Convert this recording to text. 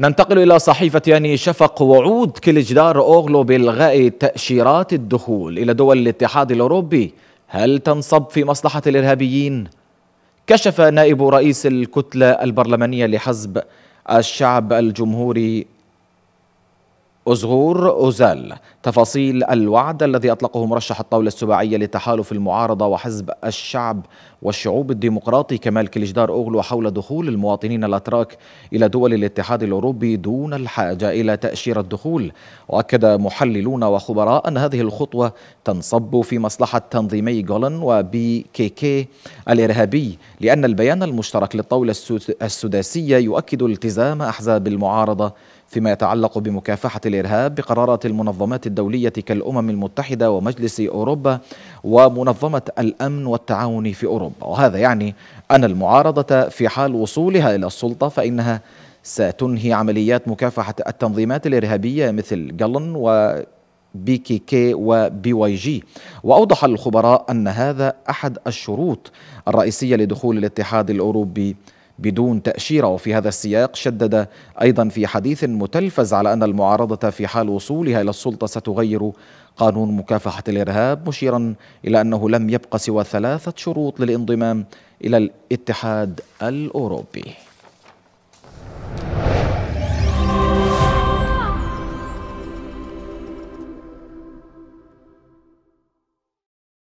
ننتقل إلى صحيفة يعني شفق وعود جدار أوغلو بإلغاء تأشيرات الدخول إلى دول الاتحاد الأوروبي هل تنصب في مصلحة الإرهابيين؟ كشف نائب رئيس الكتلة البرلمانية لحزب الشعب الجمهوري أزغور أوزال تفاصيل الوعد الذي أطلقه مرشح الطاولة السباعية لتحالف المعارضة وحزب الشعب والشعوب الديمقراطي كمال كليجدار أوغلو حول دخول المواطنين الأتراك إلى دول الاتحاد الأوروبي دون الحاجة إلى تأشيرة الدخول وأكد محللون وخبراء أن هذه الخطوة تنصب في مصلحة تنظيمي جولن وبي كي كي الإرهابي لأن البيان المشترك للطاولة السداسية يؤكد التزام أحزاب المعارضة فيما يتعلق بمكافحة الإرهاب بقرارات المنظمات الدولية كالأمم المتحدة ومجلس أوروبا ومنظمة الأمن والتعاون في أوروبا وهذا يعني أن المعارضة في حال وصولها إلى السلطة فإنها ستنهي عمليات مكافحة التنظيمات الإرهابية مثل جلن و بي كي كي وبي واي جي وأوضح الخبراء أن هذا أحد الشروط الرئيسية لدخول الاتحاد الأوروبي بدون تأشيرة وفي هذا السياق شدد أيضا في حديث متلفز على أن المعارضة في حال وصولها إلى السلطة ستغير قانون مكافحة الإرهاب مشيرا إلى أنه لم يبق سوى ثلاثة شروط للانضمام إلى الاتحاد الأوروبي